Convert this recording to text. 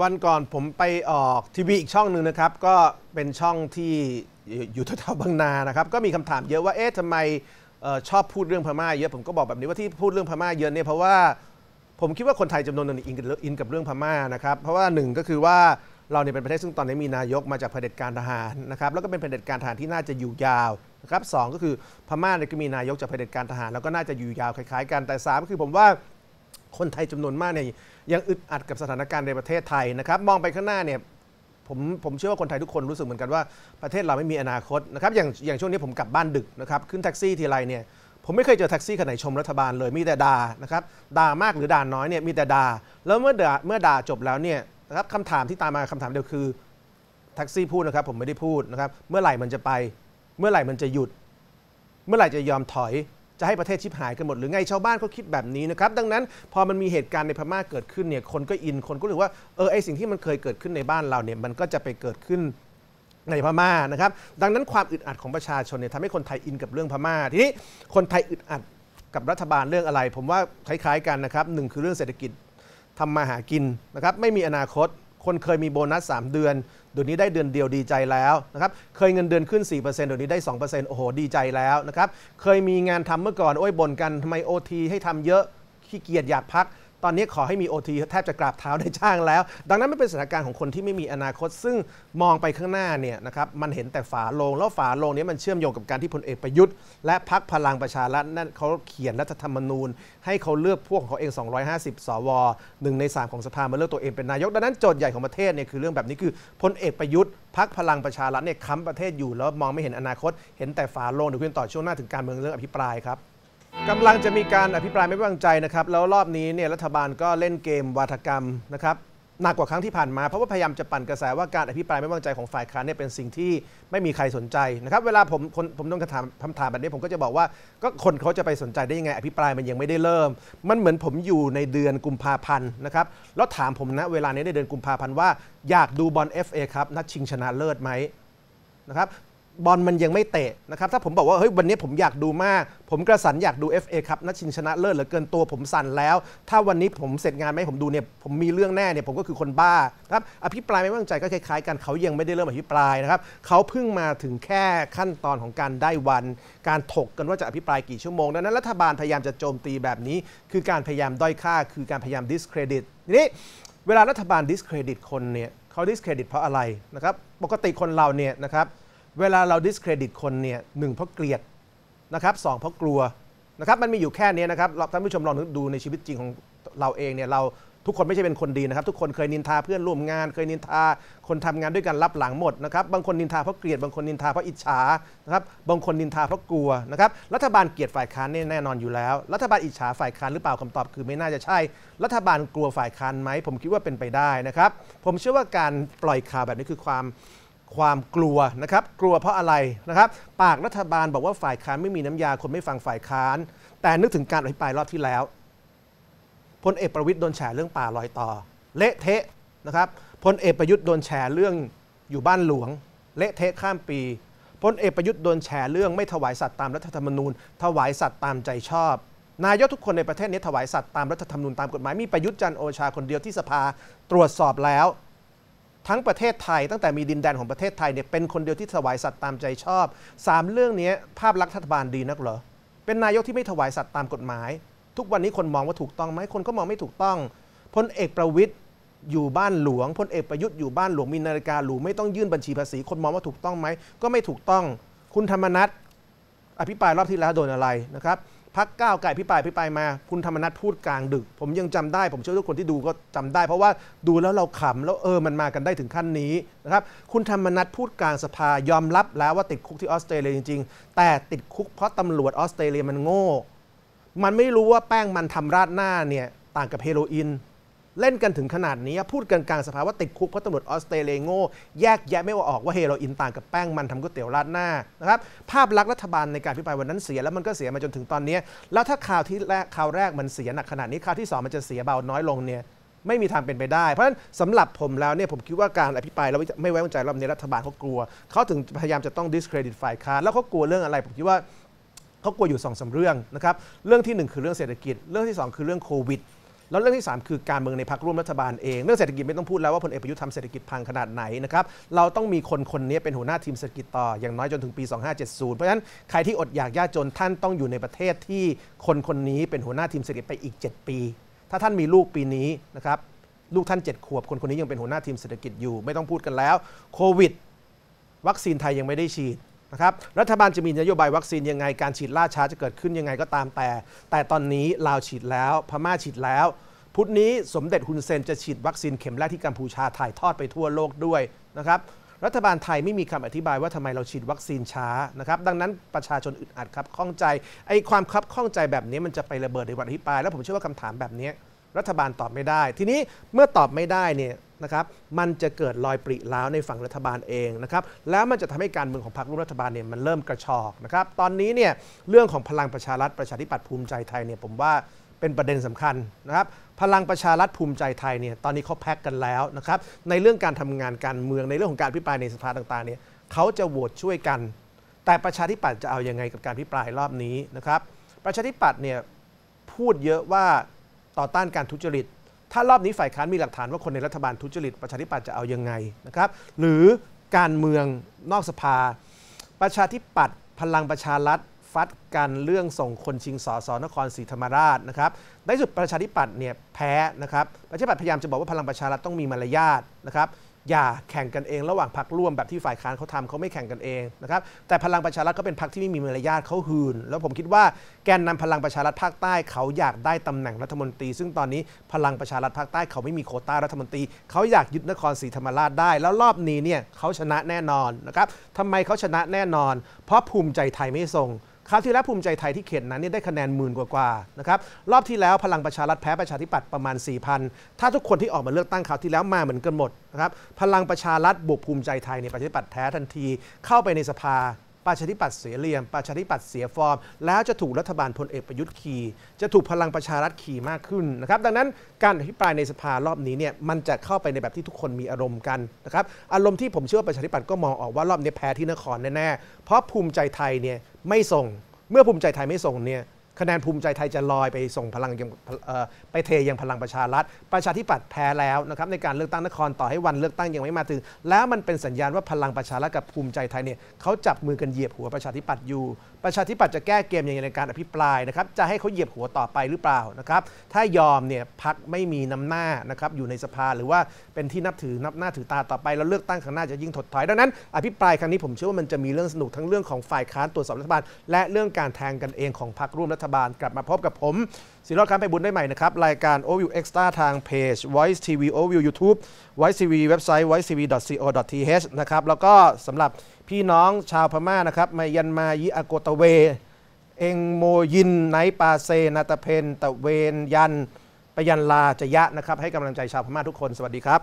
วันก่อนผมไปออกทีวีอีกช่องหนึ่งนะครับ ก็เป็นช่องที่อยู่แถวๆบางนานะครับก็มีคำถามเยอะว่าเอ๊ะทำไมชอบพูดเรื่องพม่าเยอะ ผมก็บอกแบบนี้ว่าที่พูดเรื่องพม่าเยอะเนี่ยเพราะว่าผมคิดว่าคนไทยจำนวนนึงอิน กับเรื่องพม่านะครับเพราะว่าหนึ่งก็คือว่าเราเนี่ยเป็นประเทศซึ่งตอนนี้มีนายกมาจากเผด็จการทหารนะครับแล้วก็เป็นเผด็จการทหารที่น่าจะอยู่ยาวนะครับสก็คือพม่าเนี่ยก็มีนายกจากเผด็จการทหารแล้วก็น่าจะอยู่ยาวคล้ายๆ กันแต่3ก็คือผมว่าคนไทยจำนวนมากเนี่ยยังอึดอัดกับสถานการณ์ในประเทศไทยนะครับ มองไปข้างหน้าเนี่ย ผมผมเชื่อว่าคนไทยทุกคนรู้สึกเหมือนกันว่าประเทศเราไม่มีอนาคตนะครับอย่างอย่างช่วงนี้ผมกลับบ้านดึกนะครับ ขึ้นแท็กซี่ทีไรเนี่ยผมไม่เคยเจอแท็กซี่คนไหนชมรัฐบาลเลยมีแต่ด่านะครับด่ามากหรือด่าน้อยเนี่ยมีแต่ด่าแล้วเมื่อด่าเมื่อด่าจบแล้วเนี่ยนะครับคำถามที่ตามมาคำถามเดียวคือแท็กซี่พูดนะครับผมไม่ได้พูดนะครับเมื่อไหร่มันจะไป เมื่อไหร่มันจะหยุด เมื่อไหร่จะยอมถอยจะให้ประเทศชิบหายกันหมด หรือไงชาวบ้านเขาคิดแบบนี้นะครับดังนั้นพอมันมีเหตุการณ์ในพม่าเกิดขึ้นเนี่ยคนก็อินคนก็รู้ว่าเออไอสิ่งที่มันเคยเกิดขึ้นในบ้านเราเนี่ยมันก็จะไปเกิดขึ้นในพม่านะครับดังนั้นความอึดอัดของประชาชนเนี่ยทำให้คนไทยอินกับเรื่องพม่าทีนี้คนไทยอึดอัดกับรัฐบาลเรื่องอะไรผมว่าคล้าย ๆ กันนะครับหนึ่งคือเรื่องเศรษฐกิจทำมาหากินนะครับไม่มีอนาคตคนเคยมีโบนัส 3 เดือนเดี๋ยวนี้ได้เดือนเดียวดีใจแล้วนะครับเคยเงินเดือนขึ้น4%เดี๋ยวนี้ได้ 2%โอ้โห ดีใจแล้วนะครับเคยมีงานทำเมื่อก่อน โอ้ยบ่นกันทำไมโอทีให้ทำเยอะ ขี้เกียจอยากพักตอนนี้ขอให้มี OT แทบจะกราบเท้าในจ้างแล้ว ดังนั้นไม่เป็นสถานการณ์ของคนที่ไม่มีอนาคต ซึ่งมองไปข้างหน้าเนี่ยนะครับมันเห็นแต่ฝาโลง แล้วฝาโลงนี้มันเชื่อมโยงกับการที่พลเอกประยุทธ์ และพักพลังประชารัฐนั่นเขาเขียนรัฐธรรมนูญให้เขาเลือกพวกของเขาเอง 250 สวหนึ่งใน 3 ของสภามาเลือกตัวเองเป็นนายกดังนั้นโจทย์ใหญ่ของประเทศเนี่ยคือเรื่องแบบนี้คือพลเอกประยุทธ์พักพลังประชารัฐเนี่ยค้ำประเทศอยู่แล้วมองไม่เห็นอนาคต เห็นแต่ฝาโลงเดี๋ยวคุณต่อช่วงหน้าถึงการเมืองเรื่องอภิปรายครับกำลังจะมีการอภิปรายไม่วางใจนะครับ แล้วรอบนี้เนี่ยรัฐบาลก็เล่นเกม วาทกรรมนะครับ หนักกว่าครั้งที่ผ่านมาเพราะว่าพยายามจะปั่นกระแส ว่าการอภิปรายไม่วางใจของฝ่ายค้านเนี่ยเป็นสิ่งที่ไม่มีใครสนใจนะครับเวลาผมผมผม้องคำถามคำถามแบบนี้ผมก็จะบอกว่าก็คนเขาจะไปสนใจได้ยังไงอภิปรายมันยังไม่ได้เริ่ม มันเหมือนผมอยู่ในเดือนกุมภาพันธ์นะครับแล้วถามผมนะเวลานี้ในเดือนกุมภาพันธ์ว่าอยากดูบอล FA ครับนัดชิงชนะเลิศไหมนะครับบอลมันยังไม่เตะนะครับ ถ้าผมบอกว่าเฮ้ยวันนี้ผมอยากดูมาก ผมกระสันอยากดู FA ครับนัดชิงชนะเลิศเหลือเกินตัวผมสั่นแล้ว ถ้าวันนี้ผมเสร็จงานไม่ผมดูเนี่ย ผมมีเรื่องแน่เนี่ยผมก็คือคนบ้าครับอภิปรายไม่ว้างใจก็คล้ายๆกันเขายังไม่ได้เริ่มอภิปรายนะครับเขาเพิ่งมาถึงแค่ขั้นตอนของการได้วัน การถกกันว่าจะอภิปรายกี่ชั่วโมงดังนั้นรัฐบาลพยายามจะโจมตีแบบนี้ คือการพยายามด้อยค่า คือการพยายามดิสเครดิตนี้เวลารัฐบาลดิสเครดิตคนเนี่ยเขาดิสเครดิตเพราะอะไรนะครับปกติคนเราเนี่ยนะครับเวลาเราดิสเครดิตคนเนี่ยหนึ่งเพราะเกลียดนะครับสองเพราะกลัวนะครับมันมีอยู่แค่นี้นะครับท่านผู้ชมลองดูในชีวิตจริงของเราเองเนี่ยเราทุกคนไม่ใช่เป็นคนดีนะครับ ทุกคนเคยนินทาเพื่อนร่วมงานเคยนินทาคนทำงานด้วยกันรับหลังหมดนะครับบางคนนินทา เพราะเกลียดบางคนนินทาเพราะอิจฉานะครับบางคนนินทา เพราะกลัวนะครับรัฐบาลเกลียดฝ่ายค้านแน่นอนอยู่แล้ว รัฐบาลอิจฉาฝ่ายค้านหรือเปล่าคำตอบคือ ไม่น่าจะใช่รัฐบาลกลัวฝ่ายค้านไหมผมคิดว่าเป็นไปได้นะครับผมเชื่อว่าการปล่อยข่าวแบบนี้คือความความกลัวนะครับกลัวเพราะอะไรนะครับปากรัฐบาลบอกว่าฝ่ายค้านไม่มีน้ำยาคนไม่ฟังฝ่ายค้าน แต่นึกถึงการอภิปรายรอบที่แล้วพลเอกประวิทย์โดนแฉเรื่องป่าลอยต่อเละเทะนะครับพลเอกประยุทธ์โดนแฉเรื่องอยู่บ้านหลวง เละเทะข้ามปีพลเอกประยุทธ์โดนแฉเรื่องไม่ถวายสัตว์ตามรัฐธรรมนูญ ถวายสัตว์ตามใจชอบ นายกทุกคนในประเทศนี้ถวายสัตว์ตามรัฐธรรมนูญตามกฎหมายมีประยุทธ์จันโอชาคนเดียวที่สภาตรวจสอบแล้วทั้งประเทศไทย ตั้งแต่มีดินแดนของประเทศไทยเนี่ยเป็นคนเดียวที่ถวายสัตว์ตามใจชอบ3เรื่องนี้ภาพลักษณ์รัฐบาลดีนักเหรอเป็นนายกที่ไม่ถวายสัตว์ตามกฎหมาย ทุกวันนี้คนมองว่าถูกต้องไหมคนก็มองไม่ถูกต้องพลเอกประวิทย์อยู่บ้านหลวงพลเอกประยุทธ์อยู่บ้านหลวงมีนาฬิกาหรูไม่ต้องยื่นบัญชีภาษีคนมองว่าถูกต้องไหมก็ไม่ถูกต้อง คุณธรรมนัทอภิปรายรอบที่แล้วโดนอะไรนะครับพักก้าวไก่พิปายพิปายมา คุณธรรมนัฐพูดกลางดึก ผมยังจำได้ ผมเชื่อทุกคนที่ดูก็จำได้ เพราะว่าดูแล้วเราขำแล้วเออมันมากันได้ถึงขั้นนี้นะครับคุณธรรมนัฐพูดกลางสภายอมรับแล้วว่าติดคุกที่ออสเตรเลียจริง ๆ แต่ติดคุกเพราะตำรวจออสเตรเลียมันโง่มันไม่รู้ว่าแป้งมันทำราดหน้าเนี่ยต่างกับเฮโรอีนเล่นกันถึงขนาดนี้พูดกันกลางสภาว่าติดคุกเพราะตำรวจออสเตรเลียโง่แยกแยะไม่ว่าออกว่าเฮโรอีนต่างกับแป้งมันทำก๋วยเตี๋ยวราดหน้านะครับภาพลักษณ์รัฐบาลในการพิปายวันนั้นเสียแล้วมันก็เสียมาจนถึงตอนนี้ แล้วถ้าข่าวที่แรกข่าวแรกมันเสียหนักขนาดนี้ข่าวที่ 2 มันจะเสียเบาน้อยลงเนี่ยไม่มีทางเป็นไปได้เพราะฉะนั้นสำหรับผมแล้วเนี่ยผมคิดว่าการอภิปรายเราไม่ไว้วางใจรอบนี้รัฐบาลเขากลัวเขาถึงพยายามจะต้อง discredit ฝ่ายค้านแล้วเขากลัวเรื่องอะไรผมคิดว่าเขากลัวอยู่สองสาเรื่องนะครับเรื่องที่ 1 คือเรื่องเศรษฐกิจเรื่องที่ 2คือเรื่องโควิดแล้วเรื่องที่ 3 คือการเมืองในพักร่วมรัฐบาลเองเรื่องเศรษฐกิจไม่ต้องพูดแล้วว่าพลเอกประยุทธ์ทำเศรษฐกิจพังขนาดไหนนะครับเราต้องมีคนคนนี้เป็นหัวหน้าทีมเศรษฐกิจต่ออย่างน้อยจนถึงปี 2570 เพราะฉะนั้น ใครที่อดอยากยากจนท่านต้องอยู่ในประเทศที่คนคนนี้เป็นหัวหน้าทีมเศรษฐกิจไปอีก 7 ปี ถ้าท่านมีลูกปีนี้นะครับลูกท่าน7ขวบคนคนนี้ยังเป็นหัวหน้าทีมเศรษฐกิจอยู่ไม่ต้องพูดกันแล้วโควิด วัคซีนไทยยังไม่ได้ฉีดนะครับ รัฐบาลจะมีนโยบายวัคซีนยังไง การฉีดล่า ช้าจะเกิดขึ้นยังไงก็ตามแต่ แต่ตอนนี้ลาวฉีดแล้ว พม่าฉีดแล้ว พุธนี้สมเด็จฮุนเซน จะฉีดวัคซีนเข็มแรกที่กัมพูชาถ่ายทอดไปทั่วโลกด้วยนะครับ รัฐบาลไทยไม่มีคำอธิบายว่าทำไมเราฉีดวัคซีนช้านะครับ ดังนั้นประชาชนอึดอัดครับข้องใจ ไอ้ความคับข้องใจแบบนี้มันจะไประเบิดในวันอภิปราย แล้วผมเชื่อว่าคำถามแบบนี้รัฐบาลตอบไม่ได้ ทีนี้เมื่อตอบไม่ได้เนี่ยนะครับมันจะเกิดรอยปริล้าวในฝั่งรัฐบาลเองนะครับแล้วมันจะทำให้การเมืองของพรรคร่วมรัฐบาลเนี่ยมันเริ่มกระชอกนะครับตอนนี้เนี่ยเรื่องของพลังประชารัฐประชาธิปัตย์ภูมิใจไทยเนี่ยผมว่าเป็นประเด็นสำคัญนะครับพลังประชารัฐภูมิใจไทยเนี่ยตอนนี้เขาแพ็กกันแล้วนะครับในเรื่องการทำงานการเมืองในเรื่องของการพิปรายในสภาต่างๆเนี่ยเขาจะโหวตช่วยกัน แต่ประชาธิปัตย์จะเอาอยัางไงกับการพิปรายรอบนี้นะครับประชาธิปัตย์เนี่ยพูดเยอะว่าต่อต้านการทุจริตถ้ารอบนี้ฝ่ายค้านมีหลักฐานว่าคนในรัฐบาลทุจริต ประชาธิปัตย์จะเอายังไงนะครับ หรือการเมืองนอกสภา ประชาธิปัตย์พลังประชารัฐฟัดกันเรื่องส่งคนชิงสอสอนครศรีธรรมราชนะครับในสุดประชาธิปัตย์เนี่ยแพ้นะครับประชาธิปัตย์พยายามจะบอกว่าพลังประชารัฐต้องมีมารยาทนะครับอย่าแข่งกันเองระหว่างพักร่วมแบบที่ฝ่ายค้านเขาทำเขาไม่แข่งกันเองนะครับแต่พลังประชารัฐก็เป็นพักที่ไม่มีมารยาทเขาหืนแล้วผมคิดว่า แกนนำพลังประชารัฐภาคใต้เขาอยากได้ตำแหน่งรัฐมนตรี ซึ่งตอนนี้พลังประชารัฐภาคใต้เขาไม่มีโคต้ารัฐมนตรีเขาอยากยึดนครศรีธรรมราชได้แล้วรอบนี้เนี่ยเขาชนะแน่นอนนะครับทำไมเขาชนะแน่นอน เพราะภูมิใจไทยไม่ส่งคราวที่แล้วภูมิใจไทยที่เขตนั้นเนี่ยได้คะแนนหมื่นกว่าๆนะครับรอบที่แล้วพลังประชารัฐแพ้ประชาธิปัตย์ประมาณ4,000ถ้าทุกคนที่ออกมาเลือกตั้งคราวที่แล้วมาเหมือนกันหมดนะครับพลังประชารัฐบวกภูมิใจไทยในประชาธิปัตย์แพ้ทันทีเข้าไปในสภาประชาธิปัตย์เสียเหลี่ยมประชาธิปัตย์เสียฟอร์ม แล้วจะถูกรัฐบาลพลเอกประยุทธ์ขี่จะถูกพลังประชารัฐขี่มากขึ้นนะครับดังนั้นการอภิปรายในสภารอบนี้เนี่ยมันจะเข้าไปในแบบที่ทุกคนมีอารมณ์กันนะครับอารมณ์ที่ผมเชื่อว่าประชาธิปัตย์ก็มองออกว่า รอบนี้แพ้ที่นครแน่ ๆ เพราะภูมิใจไทยเนี่ยไม่ส่งเมื่อภูมิใจไทยไม่ส่งเนี่ยคะแนนภูมิใจไทยจะลอยไปส่งพลังยังไปเทยังพลังประชารัฐ ประชาธิปัตย์แพ้แล้วนะครับในการเลือกตั้งนครต่อให้วันเลือกตั้งยังไม่มาถึง แล้วมันเป็นสัญญาณว่าพลังประชารัฐกับภูมิใจไทยเนี่ยเขาจับมือกันเหยียบหัวประชาธิปัตย์อยู่ประชาธิปัตย์จะแก้เกมยังไงในการอภิปรายนะครับ จะให้เขาเหยียบหัวต่อไปหรือเปล่านะครับ ถ้ายอมเนี่ยพักไม่มีน้ำหน้านะครับ อยู่ในสภาหรือว่าเป็นที่นับถือนับหน้าถือตาต่อไป แล้วเลือกตั้งครั้งหน้าจะยิ่งถดถอยดังนั้นอภิปรายครั้งนี้ผมเชื่อว่ามันจะมีเรื่องสนุกทั้งเรื่องของฝ่ายค้านตรวจสอบรัฐบาลและเรื่องการแทงกันเองของพรรคร่วมรัฐบาลกลับมาพบกับผมศิรอดค้ำไปบุญได้ใหม่นะครับรายการ o v i e Extra ทางเพจ Voice TV o v i e YouTube Voice TV เว็บไซต์ voicetv.co.th นะครับแล้วก็สำหรับพี่น้องชาวพม่านะครับมายันมายิ อโกตะเว เองโมยินไนปาเซนาตะเพนตะเวนยัน ปยันลาจะยะนะครับ ให้กำลังใจชาวพม่าทุกคนสวัสดีครับ